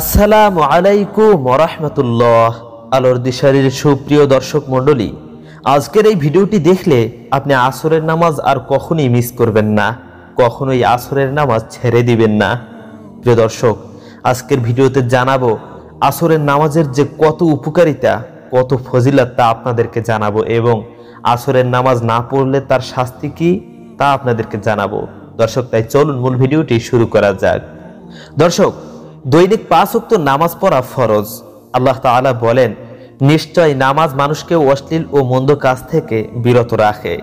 আসসালামু আলাইকুম রহমতুল্লাহ আলোর দিশারির সুপ্রিয় দর্শক মণ্ডলী আজকের এই ভিডিওটি দেখলে আপনি আসরের নামাজ আর কখনোই মিস করবেন না কখনোই আসরের নামাজ ছেড়ে দিবেন না প্রিয় দর্শক আজকের ভিডিওতে জানাবো আসরের নামাজের যে কত উপকারিতা কত ফজিলাত তা আপনাদেরকে জানাবো এবং আসরের নামাজ না পড়লে তার শাস্তি কি তা আপনাদেরকে জানাবো দর্শক তাই চলুন মূল ভিডিওটি শুরু করা যাক দর্শক দৈনিক পাঁচ উক্ত নামাজ পড়া ফরজ আল্লাহ তালা বলেন নিশ্চয় নামাজ মানুষকে অশ্লীল ও মন্দ কাজ থেকে বিরত রাখে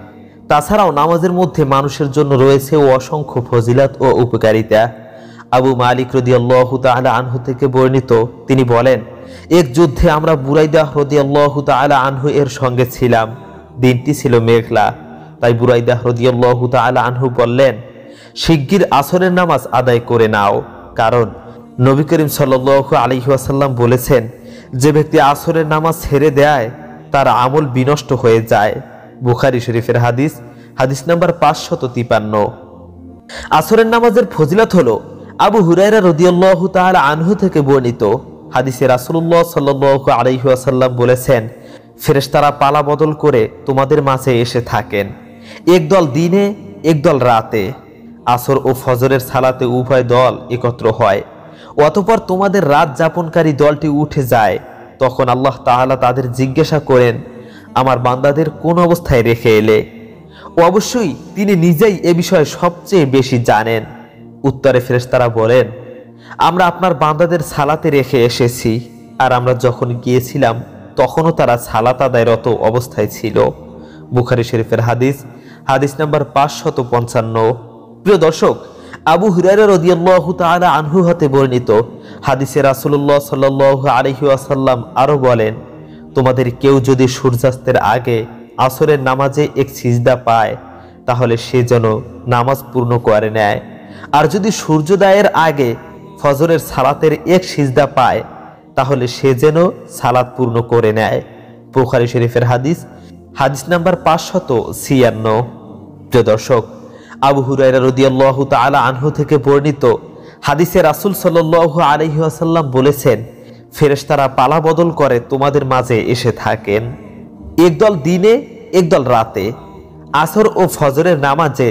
তাছাড়াও নামাজের মধ্যে মানুষের জন্য রয়েছে অসংখ্য ফজিলাত ও উপকারিতা আবু মালিক রদি আল্লাহ তালা আনহু থেকে বর্ণিত তিনি বলেন এক যুদ্ধে আমরা বুরাইদা রদি আল্লাহ তালা আনহু এর সঙ্গে ছিলাম দিনটি ছিল মেঘলা তাই বুরাইদা রদি আল্লাহ তালা আনহু বললেন শিগগির আসরের নামাজ আদায় করে নাও কারণ নবী করিম সাল্লু আলিহাসাল্লাম বলেছেন যে ব্যক্তি আসরের নামাজ ছেড়ে দেয় তার আমল বিনষ্ট হয়ে যায় বুখারি শরীফের হাদিস হাদিস নাম্বার পাঁচশত তিপান্ন আসরের নামাজের ফজিলত হল আবু হুরাইরা রদিয়াল্লাহ তাহার আনহু থেকে বর্ণিত হাদিসে রাসুল্লাহ সাল্লু আলিহাসাল্লাম বলেছেন ফেরেশতারা পালা বদল করে তোমাদের মাঝে এসে থাকেন একদল দিনে একদল রাতে আসর ও ফজরের সালাতে উভয় দল একত্র হয় অতপর তোমাদের রাত যাপনকারী দলটি উঠে যায় তখন আল্লাহ তাহালা তাদের জিজ্ঞাসা করেন আমার বান্দাদের কোন অবস্থায় রেখে এলে অবশ্যই তিনি নিজেই এ বিষয়ে সবচেয়ে বেশি জানেন উত্তরে ফেরেস্তারা বলেন আমরা আপনার বান্দাদের সালাতে রেখে এসেছি আর আমরা যখন গিয়েছিলাম তখনও তারা সালাত আদায়রত অবস্থায় ছিল বুখারি শরীফের হাদিস হাদিস নাম্বার পাঁচশত পঞ্চান্ন প্রিয় দর্শক আবু হুরাইরা রদিয়াল্লাহু তাআলা আনহু হতে বর্ণিত হাদিসের রাসুল্লাহ সাল্লাল্লাহু আলহি ওয়াসাল্লাম আরও বলেন তোমাদের কেউ যদি সূর্যাস্তের আগে আসরের নামাজে এক সিজদা পায় তাহলে সে যেন নামাজ পূর্ণ করে নেয় আর যদি সূর্যোদয়ের আগে ফজরের সালাতের এক সিজদা পায় তাহলে সে যেন সালাত পূর্ণ করে নেয় বুখারি শরীফের হাদিস হাদিস নাম্বার পাঁচশত ছিয়ান্ন প্রিয় দর্শক আবু হুরাইরা রদিয়াল্লাহ তালা আনহু থেকে বর্ণিত হাদিসে রাসুল সাল্লাহ আলহিহাসাল্লাম বলেছেন ফেরেশতারা পালা বদল করে তোমাদের মাঝে এসে থাকেন একদল দিনে একদল রাতে আসর ও ফজরের নামাজে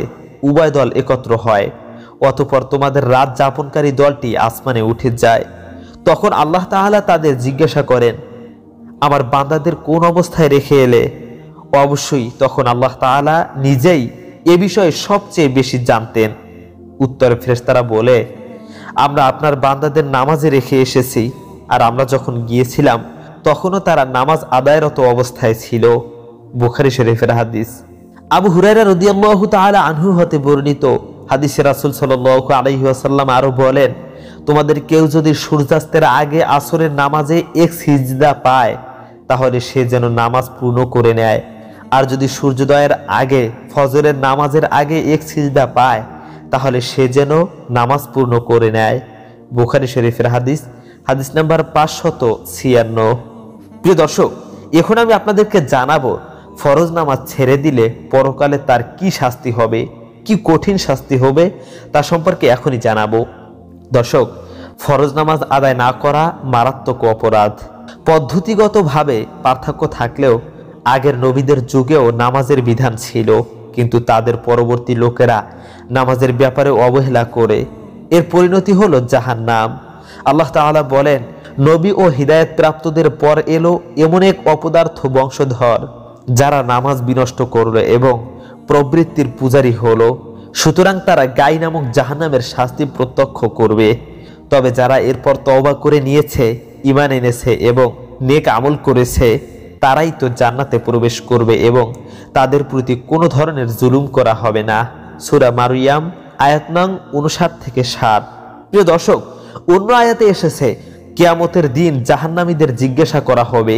উভয় দল একত্র হয় অতপর তোমাদের রাত যাপনকারী দলটি আসমানে উঠে যায় তখন আল্লাহ তাহালা তাদের জিজ্ঞাসা করেন আমার বান্দাদের কোন অবস্থায় রেখে এলে অবশ্যই তখন আল্লাহ তাহালা নিজেই এ বিষয়ে সবচেয়ে বেশি জানতেন উত্তরে ফেরেস্তারা বলে আমরা আপনার বান্দাদের নামাজে রেখে এসেছি আর আমরা যখন গিয়েছিলাম তখনও তারা নামাজ আদায়রত অবস্থায় ছিল বুখারি শরীফের হাদিস আবু হুরাইরা রদিয়াল্লাহু তাহলে আনহু হতে বর্ণিত হাদিসে রাসুল সাল্লু আলহিহাসাল্লাম আরও বলেন তোমাদের কেউ যদি সূর্যাস্তের আগে আসরের নামাজে এক সিজদা পায় তাহলে সে যেন নামাজ পূর্ণ করে নেয় আর যদি সূর্যোদয়ের আগে ফজরের নামাজের আগে এক সিজদা পায় তাহলে সে যেন নামাজ পূর্ণ করে নেয় বুখারি শরীফের হাদিস হাদিস নাম্বার পাঁচশত ছিয়ান্ন প্রিয় দর্শক এখন আমি আপনাদেরকে জানাবো ফরজ নামাজ ছেড়ে দিলে পরকালে তার কি শাস্তি হবে কি কঠিন শাস্তি হবে তা সম্পর্কে এখনই জানাবো দর্শক ফরজ নামাজ আদায় না করা মারাত্মক অপরাধ পদ্ধতিগতভাবে পার্থক্য থাকলেও আগের নবীদের যুগেও নামাজের বিধান ছিল কিন্তু তাদের পরবর্তী লোকেরা নামাজের ব্যাপারে অবহেলা করে এর পরিণতি হল জাহান নাম আল্লাহ তাহলা বলেন নবী ও হৃদায়ত প্রাপ্তদের পর এলো এমন এক অপদার্থ বংশধর যারা নামাজ বিনষ্ট করল এবং প্রবৃত্তির পূজারী হলো সুতরাং তারা গাই নামক জাহান্নামের শাস্তি প্রত্যক্ষ করবে তবে যারা এরপর তওবা করে নিয়েছে ইমান এনেছে এবং নেক আমল করেছে তারাই তো জান্নাতে প্রবেশ করবে এবং তাদের প্রতি কোনো ধরনের জুলুম করা হবে না সুরা মারুয়াম আয়াত নং উনষাট থেকে সাত প্রিয় দর্শক অন্য আয়াতে এসেছে কেয়ামতের দিন জাহান্নামীদের জিজ্ঞাসা করা হবে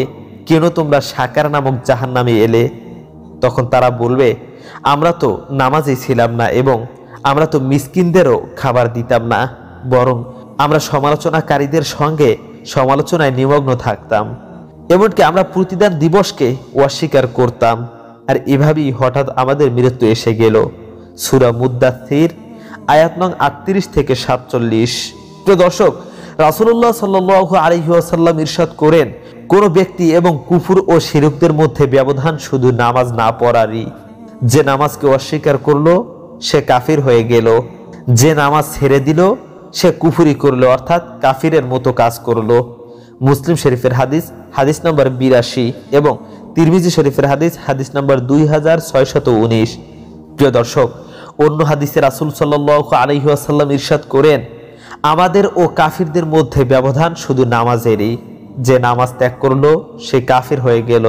কেন তোমরা সাকার নামক জাহান্নামে এলে তখন তারা বলবে আমরা তো নামাজে ছিলাম না এবং আমরা তো মিসকিনদেরও খাবার দিতাম না বরং আমরা সমালোচনাকারীদের সঙ্গে সমালোচনায় নিমগ্ন থাকতাম এমনকি আমরা প্রতিদান দিবসকে অস্বীকার করতাম আর এভাবেই হঠাৎ আমাদের মৃত্যু এসে গেল সুরা মুদাসির আয়াত নং আটত্রিশ থেকে সাতচল্লিশ প্রিয় দর্শক রাসুল্লাহ সাল্লু আলহিহাসাল্লাম ইরশাদ করেন কোনো ব্যক্তি এবং কুফুর ও শিরুকদের মধ্যে ব্যবধান শুধু নামাজ না পড়ারই যে নামাজকে অস্বীকার করলো সে কাফির হয়ে গেল যে নামাজ ছেড়ে দিল সে কুফুরি করলো অর্থাৎ কাফিরের মতো কাজ করলো মুসলিম শরীফের হাদিস হাদিস নম্বর বিরাশি এবং তিরমিজি শরীফের হাদিস হাদিস নম্বর দুই হাজার ছয়শত উনিশ প্রিয় দর্শক অন্য হাদিসের আসুল সাল্লাহ আলহিহাসাল্লাম ইরশাদ করেন আমাদের ও কাফিরদের মধ্যে ব্যবধান শুধু নামাজেরই যে নামাজ ত্যাগ করলো সে কাফির হয়ে গেল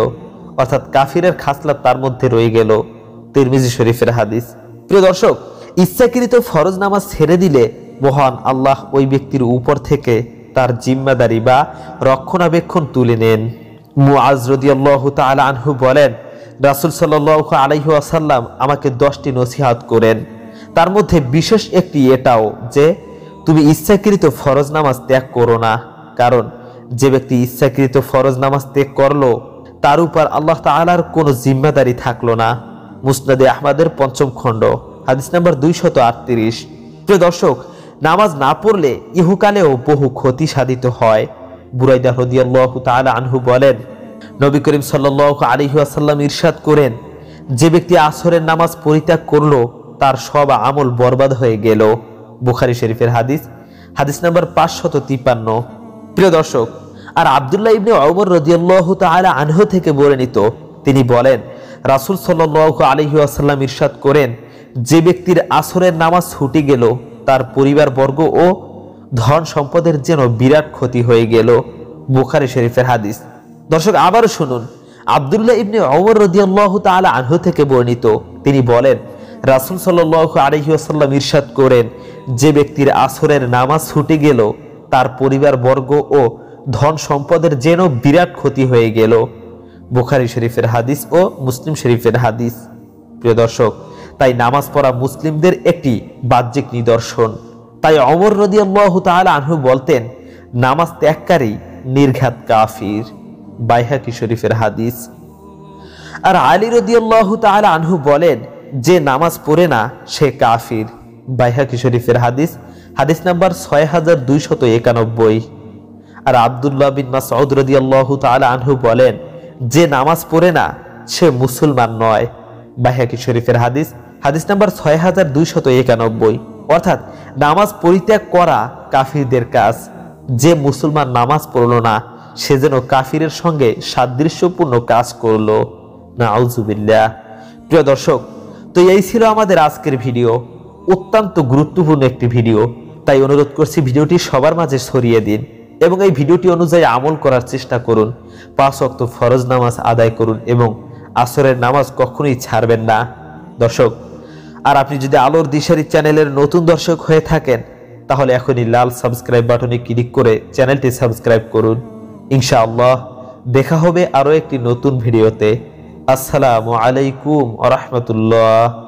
অর্থাৎ কাফিরের খাসলা তার মধ্যে রয়ে গেল তিরমিজি শরীফের হাদিস প্রিয় দর্শক ইচ্ছাকৃত ফরজ নামাজ ছেড়ে দিলে মহান আল্লাহ ওই ব্যক্তির উপর থেকে তার জিম্মাদারি বা রক্ষণাবেক্ষণ তুলে নেন মুআজ রদিয়াল্লাহ আনহু বলেন রাসুল সাল্লাহ আলাইহু আসাল্লাম আমাকে দশটি নসিহাত করেন তার মধ্যে বিশেষ একটি এটাও যে তুমি ইচ্ছাকৃত ফরজ নামাজ ত্যাগ করো না কারণ যে ব্যক্তি ইচ্ছাকৃত ফরজ নামাজ ত্যাগ করলো তার উপর আল্লাহ তালার কোনো জিম্মাদারি থাকলো না মুসনাদে আহমদের পঞ্চম খণ্ড হাদিস নাম্বার দুইশত আটত্রিশ প্রিয় দর্শক নামাজ না পড়লে ইহুকালেও বহু ক্ষতি সাধিত হয় বুরাইদা হদিয়াল্লাহ তাল আনহু বলেন নবী করিম সাল্লাহ আলিহাসাল্লাম ইরশাদ করেন যে ব্যক্তি আসরের নামাজ পরিত্যাগ করল তার সব আমল বরবাদ হয়ে গেল বুখারি শরীফের হাদিস হাদিস নাম্বার পাঁচশত তিপ্পান্ন প্রিয় দর্শক আর আবদুল্লাহ ইবনে অমর রদিয়াল্লাহ তাল আনহ থেকে বলে নিত তিনি বলেন রাসুল সাল্লাহ আসাল্লাম ইরশাদ করেন যে ব্যক্তির আসরের নামাজ ছুটি গেল তার পরিবারবর্গ ও ধন সম্পদের যেন বিরাট ক্ষতি হয়ে গেল বুখারি শরীফের হাদিস দর্শক আবারও শুনুন আবদুল্লাহ ইবনে অমর রদিয়াল্লাহ তালা আনহ থেকে বর্ণিত তিনি বলেন রাসুল সাল্লু আলহিউসাল্লাম ইরশাদ করেন যে ব্যক্তির আসরের নামাজ ছুটে গেল তার পরিবার বর্গ ও ধন সম্পদের যেন বিরাট ক্ষতি হয়ে গেল বুখারি শরীফের হাদিস ও মুসলিম শরীফের হাদিস প্রিয় দর্শক তাই নামাজ পড়া মুসলিমদের একটি বাহ্যিক নিদর্শন তাই অমর রদি আল্লাহ আনহু বলতেন নামাজ ত্যাগকারী নির্ঘাত কাফির বাইহাকি শরীফের হাদিস আর আলী রদি আল্লাহ আনহু বলেন যে নামাজ পড়ে না সে কাফির বাইহাকি শরীফের হাদিস হাদিস নাম্বার ছয় হাজার দুইশত একানব্বই আর আবদুল্লাহ বিন সৌদ রদি আল্লাহ তাহলে আনহু বলেন যে নামাজ পড়ে না সে মুসলমান নয় বাহাকি শরীফের হাদিস হাদিস নাম্বার ছয় হাজার দুইশত একানব্বই অর্থাৎ নামাজ পরিত্যাগ করা কাফিরদের কাজ যে মুসলমান নামাজ পড়ল না সে যেন কাফিরের সঙ্গে সাদৃশ্যপূর্ণ কাজ করল না আউজুবিল্লা প্রিয় দর্শক তো এই ছিল আমাদের আজকের ভিডিও অত্যন্ত গুরুত্বপূর্ণ একটি ভিডিও তাই অনুরোধ করছি ভিডিওটি সবার মাঝে সরিয়ে দিন এবং এই ভিডিওটি অনুযায়ী আমল করার চেষ্টা করুন পাঁচ অক্ত ফরজ নামাজ আদায় করুন এবং আসরের নামাজ কখনোই ছাড়বেন না দর্শক আর আপনি যদি আলোর দিশারি চ্যানেলের নতুন দর্শক হয়ে থাকেন তাহলে এখনই লাল সাবস্ক্রাইব বাটনে ক্লিক করে চ্যানেলটি সাবস্ক্রাইব করুন ইনশাআল্লাহ দেখা হবে আরও একটি নতুন ভিডিওতে আসসালামু আলাইকুম আ রহমতুল্লাহ